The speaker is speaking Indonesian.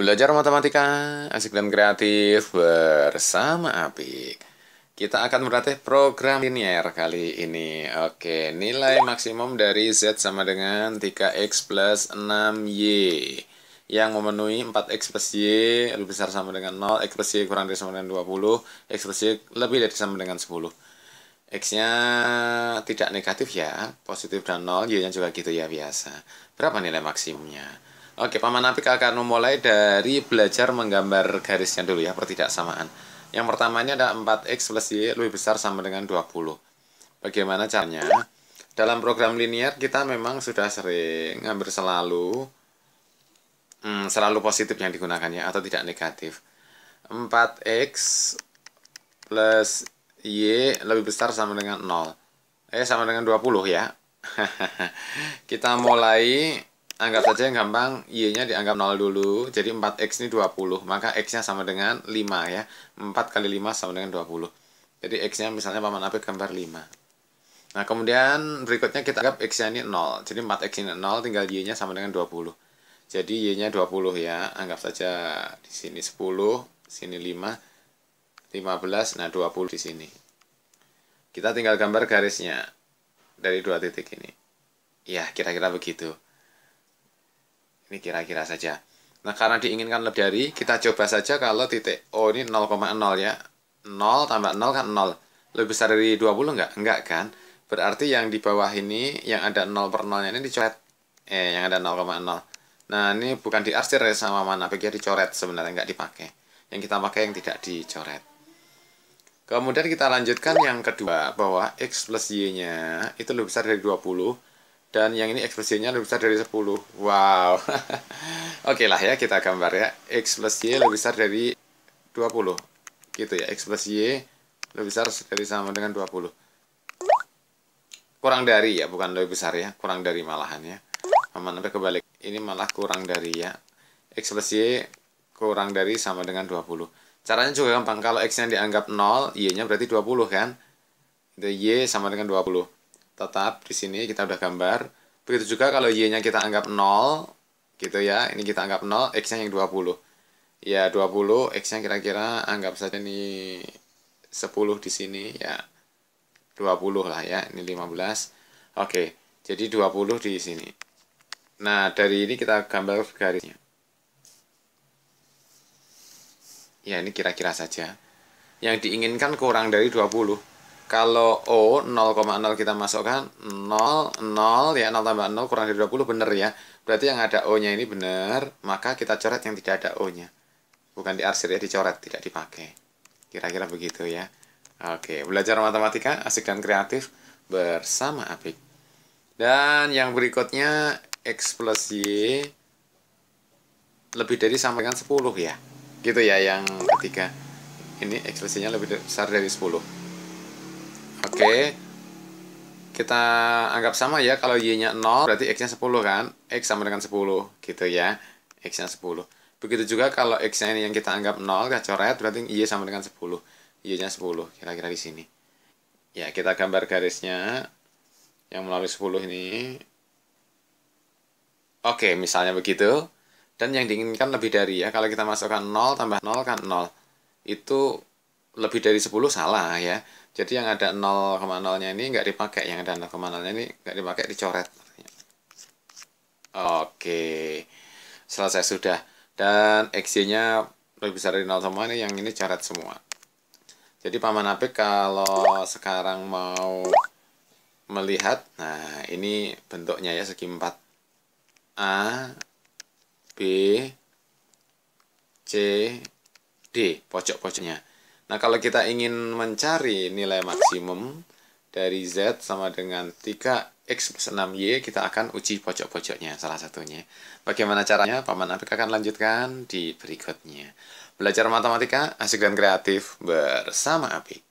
Belajar matematika asik dan kreatif bersama Apik. Kita akan berlatih program linear kali ini. Oke, nilai ya. maksimum dari Z sama dengan 3X plus 6Y. Yang memenuhi 4X plus Y lebih besar sama dengan 0, X plus Y kurang dari sama dengan 20, X plus Y lebih dari sama dengan 10. X-nya tidak negatif ya, positif dan 0, Y-nya juga gitu ya biasa. Berapa nilai maksimumnya? Oke, Paman Apik akan memulai dari belajar menggambar garisnya dulu ya, pertidaksamaan. Yang pertamanya ada 4X plus Y lebih besar sama dengan 20. Bagaimana caranya? Dalam program linear kita memang sudah sering, ngambil selalu, hmm, selalu positif yang digunakannya atau tidak negatif. 4X plus Y lebih besar sama dengan 0. Eh, sama dengan 20 ya. kita mulai anggap saja yang gampang Y-nya dianggap 0 dulu jadi 4X ini 20 maka X-nya sama dengan 5 ya 4 kali 5 sama dengan 20 jadi X-nya misalnya paman api gambar 5 nah kemudian berikutnya kita anggap X-nya ini 0 jadi 4X ini 0 tinggal Y-nya sama dengan 20 jadi Y-nya 20 ya anggap saja di sini 10 sini 5 15 nah 20 di sini kita tinggal gambar garisnya dari dua titik ini ya kira-kira begitu ini kira-kira saja. Nah, karena diinginkan lebih dari, kita coba saja kalau titik O ini 0,0 ya. 0 tambah 0 kan 0. Lebih besar dari 20 enggak? Enggak kan? Berarti yang di bawah ini, yang ada 0 per 0 ini dicoret. Eh, yang ada 0,0. Nah, ini bukan diarsir ya sama mana? ya, dicoret sebenarnya, enggak dipakai. Yang kita pakai yang tidak dicoret. Kemudian kita lanjutkan yang kedua, bahwa X plus Y-nya itu lebih besar dari 20 dan yang ini X plus y lebih besar dari 10 wow oke okay lah ya kita gambar ya X plus Y lebih besar dari 20 gitu ya X plus Y lebih besar dari sama dengan 20 kurang dari ya bukan lebih besar ya kurang dari malahan ya aman sampai kebalik ini malah kurang dari ya X plus Y kurang dari sama dengan 20 caranya juga gampang kalau X-nya dianggap 0 Y-nya berarti 20 kan Y sama dengan 20 tetap di sini kita udah gambar. Begitu juga kalau Y-nya kita anggap 0, gitu ya. Ini kita anggap 0, X-nya yang 20. Ya, 20, X-nya kira-kira anggap saja ini 10 di sini, ya. 20 lah ya, ini 15. Oke, jadi 20 di sini. Nah, dari ini kita gambar garisnya. Ya, ini kira-kira saja. Yang diinginkan kurang dari 20. Kalau O 0,0 kita masukkan 0, 0 ya 0 tambah 0 kurang dari 20 benar ya Berarti yang ada O-nya ini benar Maka kita coret yang tidak ada O-nya Bukan diarsir ya dicoret tidak dipakai Kira-kira begitu ya Oke belajar matematika asik dan kreatif bersama Apik Dan yang berikutnya X plus Y Lebih dari sama dengan 10 ya Gitu ya yang ketiga Ini ekspresinya lebih besar dari 10 Oke. Kita anggap sama ya kalau y-nya 0 berarti x-nya 10 kan? x sama dengan 10 gitu ya. x-nya 10. Begitu juga kalau x-nya ini yang kita anggap 0 kita coret berarti y sama dengan 10. y-nya 10 kira-kira di sini. Ya, kita gambar garisnya yang melalui 10 ini. Oke, misalnya begitu. Dan yang diinginkan lebih dari ya, kalau kita masukkan 0 tambah 0 kan 0. Itu lebih dari 10 salah ya jadi yang ada 0,0 nya ini nggak dipakai yang ada 0,0 nya ini nggak dipakai dicoret oke selesai sudah dan xy nya lebih besar dari 0 semua ini yang ini coret semua jadi paman apik kalau sekarang mau melihat nah ini bentuknya ya segi 4 A B C D pojok-pojoknya Nah, kalau kita ingin mencari nilai maksimum dari Z sama dengan 3X plus 6Y, kita akan uji pojok-pojoknya, salah satunya. Bagaimana caranya? Paman Apik akan lanjutkan di berikutnya. Belajar matematika, asik dan kreatif bersama Apik.